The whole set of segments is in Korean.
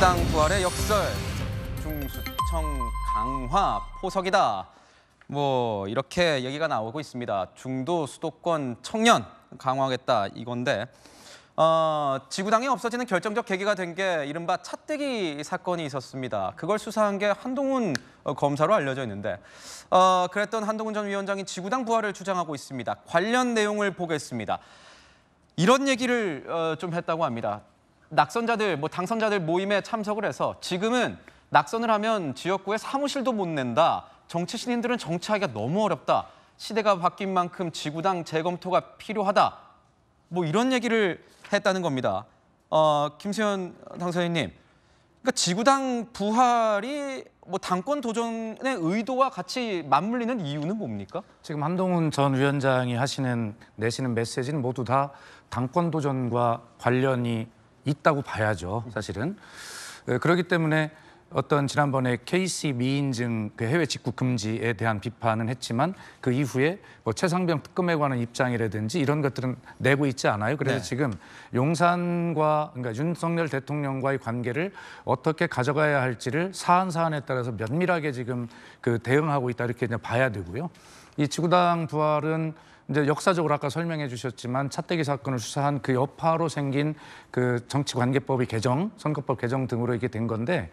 민주당 부활의 역설, 중수청 강화 포석이다. 뭐 이렇게 얘기가 나오고 있습니다. 중도 수도권 청년 강화하겠다 이건데 어, 지구당이 없어지는 결정적 계기가 된 게 이른바 차떼기 사건이 있었습니다. 그걸 수사한 게 한동훈 어, 검사로 알려져 있는데 어, 그랬던 한동훈 전 위원장이 지구당 부활을 주장하고 있습니다. 관련 내용을 보겠습니다. 이런 얘기를 어, 좀 했다고 합니다. 낙선자들 뭐 당선자들 모임에 참석을 해서 지금은 낙선을 하면 지역구에 사무실도 못 낸다. 정치 신인들은 정치하기가 너무 어렵다. 시대가 바뀐 만큼 지구당 재검토가 필요하다. 뭐 이런 얘기를 했다는 겁니다. 어, 김수현 당선인님, 그러니까 지구당 부활이 뭐 당권 도전의 의도와 같이 맞물리는 이유는 뭡니까? 지금 한동훈 전 위원장이 하시는 내시는 메시지는 모두 다 당권 도전과 관련이 있다고 봐야죠, 사실은. 그렇기 때문에 어떤 지난번에 KC 미인증 그 해외 직구 금지에 대한 비판은 했지만 그 이후에 뭐 최상병 특검에 관한 입장이라든지 이런 것들은 내고 있지 않아요. 그래서 네. 지금 용산과 그러니까 윤석열 대통령과의 관계를 어떻게 가져가야 할지를 사안 사안에 따라서 면밀하게 지금 그 대응하고 있다 이렇게 이제 봐야 되고요. 이 지구당 부활은 이제 역사적으로 아까 설명해 주셨지만 차떼기 사건을 수사한 그 여파로 생긴 그 정치관계법이 개정, 선거법 개정 등으로 이게 된 건데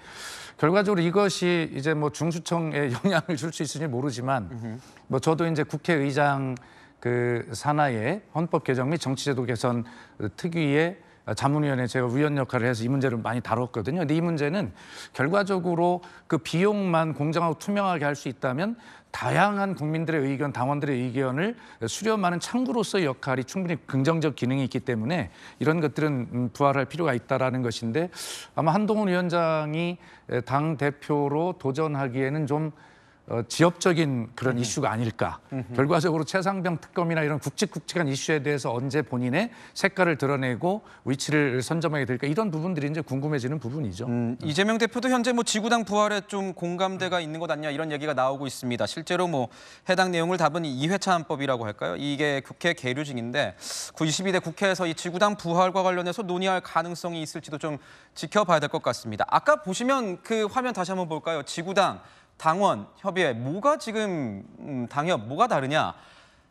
결과적으로 이것이 이제 뭐 중수청에 영향을 줄 수 있을지 모르지만 뭐 저도 이제 국회의장 그산하의 헌법 개정 및 정치제도 개선 특위의 아, 자문위원회 제가 위원 역할을 해서 이 문제를 많이 다뤘거든요. 근데 이 문제는 결과적으로 그 비용만 공정하고 투명하게 할 수 있다면 다양한 국민들의 의견, 당원들의 의견을 수렴하는 창구로서의 역할이 충분히 긍정적 기능이 있기 때문에 이런 것들은 음, 부활할 필요가 있다라는 것인데 아마 한동훈 위원장이 당 대표로 도전하기에는 좀 어, 지역적인 그런 음. 이슈가 아닐까. 음흠. 결과적으로 최상병 특검이나 이런 국직국직한 이슈에 대해서 언제 본인의 색깔을 드러내고 위치를 선점하게 될까 이런 부분들이 이제 궁금해지는 부분이죠. 음, 네. 이재명 대표도 현재 뭐 지구당 부활에 좀 공감대가 있는 것 아니냐 이런 얘기가 나오고 있습니다. 실제로 뭐 해당 내용을 답은 2회차 안법이라고 할까요? 이게 국회 계류 중인데 92대 국회에서 이 지구당 부활과 관련해서 논의할 가능성이 있을지도 좀 지켜봐야 될 것 같습니다. 아까 보시면 그 화면 다시 한번 볼까요? 지구당 당원, 협의회 뭐가 지금 음, 당협 뭐가 다르냐?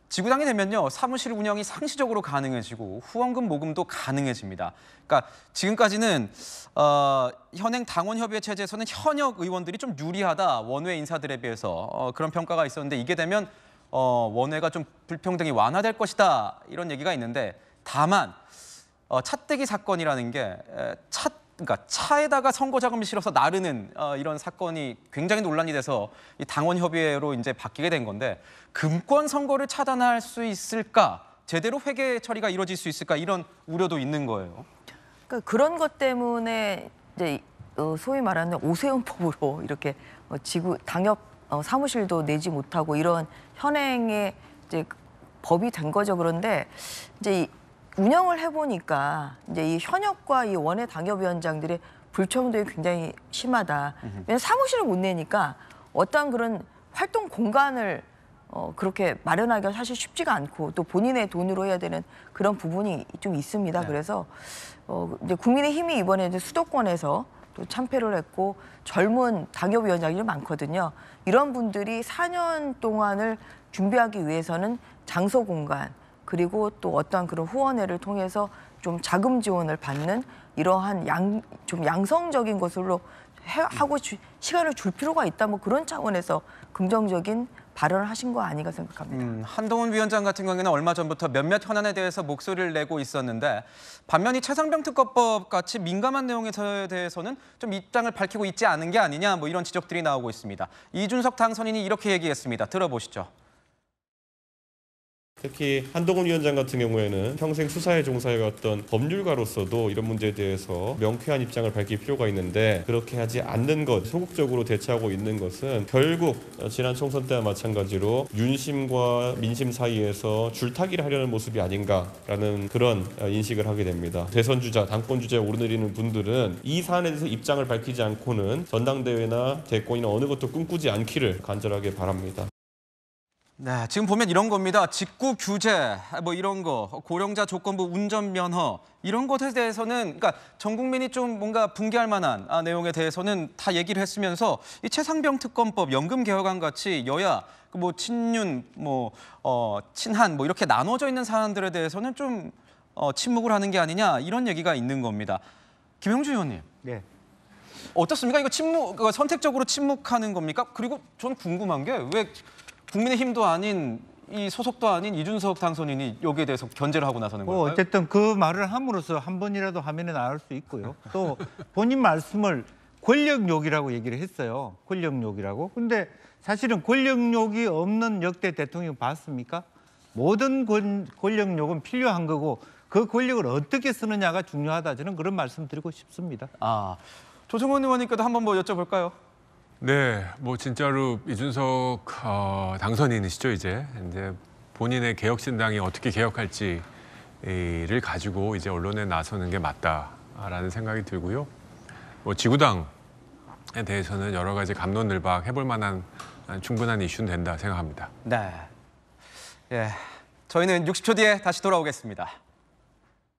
지구당이 되면요 사무실 운영이 상시적으로 가능해지고 후원금 모금도 가능해집니다. 그러니까 지금까지는 어, 현행 당원협의회 체제에서는 현역 의원들이 좀 유리하다 원외 인사들에 비해서 어, 그런 평가가 있었는데 이게 되면 어, 원외가 좀 불평등이 완화될 것이다 이런 얘기가 있는데 다만 어, 찻대기 사건이라는 게 찻. 그러니까 차에다가 선거 자금을 실어서 나르는 어, 이런 사건이 굉장히 논란이 돼서 이 당원 협의회로 이제 바뀌게 된 건데 금권 선거를 차단할 수 있을까? 제대로 회계 처리가 이루어질 수 있을까? 이런 우려도 있는 거예요. 그러니까 그런 것 때문에 이제 어, 소위 말하는 오세훈법으로 이렇게 어, 지구 당협 어, 사무실도 내지 못하고 이런 현행의 이제 법이 된 거죠. 그런데 이제 이, 운영을 해보니까 이제 이 현역과 이 원외 당협위원장들의 불청도에 굉장히 심하다. 왜냐 면 사무실을 못 내니까 어떤 그런 활동 공간을 어, 그렇게 마련하기가 사실 쉽지가 않고 또 본인의 돈으로 해야 되는 그런 부분이 좀 있습니다. 네. 그래서 어, 이제 국민의 힘이 이번에 이제 수도권에서 또 참패를 했고 젊은 당협위원장이 많거든요. 이런 분들이 4년 동안을 준비하기 위해서는 장소 공간, 그리고 또어떤 그런 후원회를 통해서 좀 자금 지원을 받는 이러한 양, 좀 양성적인 것으로 해, 하고 주, 시간을 줄 필요가 있다 뭐 그런 차원에서 긍정적인 발언을 하신 거 아닌가 생각합니다. 음, 한동훈 위원장 같은 경우에는 얼마 전부터 몇몇 현안에 대해서 목소리를 내고 있었는데 반면 이 최상병 특검법 같이 민감한 내용에 대해서는 좀 입장을 밝히고 있지 않은 게 아니냐 뭐 이런 지적들이 나오고 있습니다. 이준석 당선인이 이렇게 얘기했습니다. 들어보시죠. 특히 한동훈 위원장 같은 경우에는 평생 수사에 종사해왔던 법률가로서도 이런 문제에 대해서 명쾌한 입장을 밝힐 필요가 있는데 그렇게 하지 않는 것, 소극적으로 대처하고 있는 것은 결국 지난 총선 때와 마찬가지로 윤심과 민심 사이에서 줄타기를 하려는 모습이 아닌가라는 그런 인식을 하게 됩니다. 대선 주자, 당권 주자에 오르내리는 분들은 이 사안에 대해서 입장을 밝히지 않고는 전당대회나 대권이나 어느 것도 꿈꾸지 않기를 간절하게 바랍니다. 네, 지금 보면 이런 겁니다. 직구 규제, 뭐 이런 거, 고령자 조건부 운전 면허 이런 것에 대해서는 그러니까 전 국민이 좀 뭔가 붕괴할 만한 아, 내용에 대해서는 다 얘기를 했으면서 이 최상병 특검법, 연금 개혁안 같이 여야 그 뭐 친윤, 뭐 어, 친한 뭐 이렇게 나눠져 있는 사안들에 대해서는 좀 어, 침묵을 하는 게 아니냐 이런 얘기가 있는 겁니다. 김영주 의원님. 네. 어떻습니까? 이거 침묵 선택적으로 침묵하는 겁니까? 그리고 저는 궁금한 게왜 국민의힘도 아닌 이 소속도 아닌 이준석 당선인이 여기에 대해서 견제를 하고 나서는 거예요. 어, 뭐 어쨌든 그 말을 함으로써 한 번이라도 화면 나올 수 있고요. 또 본인 말씀을 권력욕이라고 얘기를 했어요. 권력욕이라고. 근데 사실은 권력욕이 없는 역대 대통령 봤습니까? 모든 권, 권력욕은 필요한 거고 그 권력을 어떻게 쓰느냐가 중요하다 저는 그런 말씀 드리고 싶습니다. 아, 조정원 의원님께도 한번 뭐 여쭤볼까요? 네, 뭐 진짜로 이준석 어, 당선인이시죠 이제 이제 본인의 개혁신당이 어떻게 개혁할지를 가지고 이제 언론에 나서는 게 맞다라는 생각이 들고요. 뭐 지구당에 대해서는 여러 가지 감론을박 해볼 만한 충분한 이슈는 된다 생각합니다. 네, 예, 저희는 60초 뒤에 다시 돌아오겠습니다.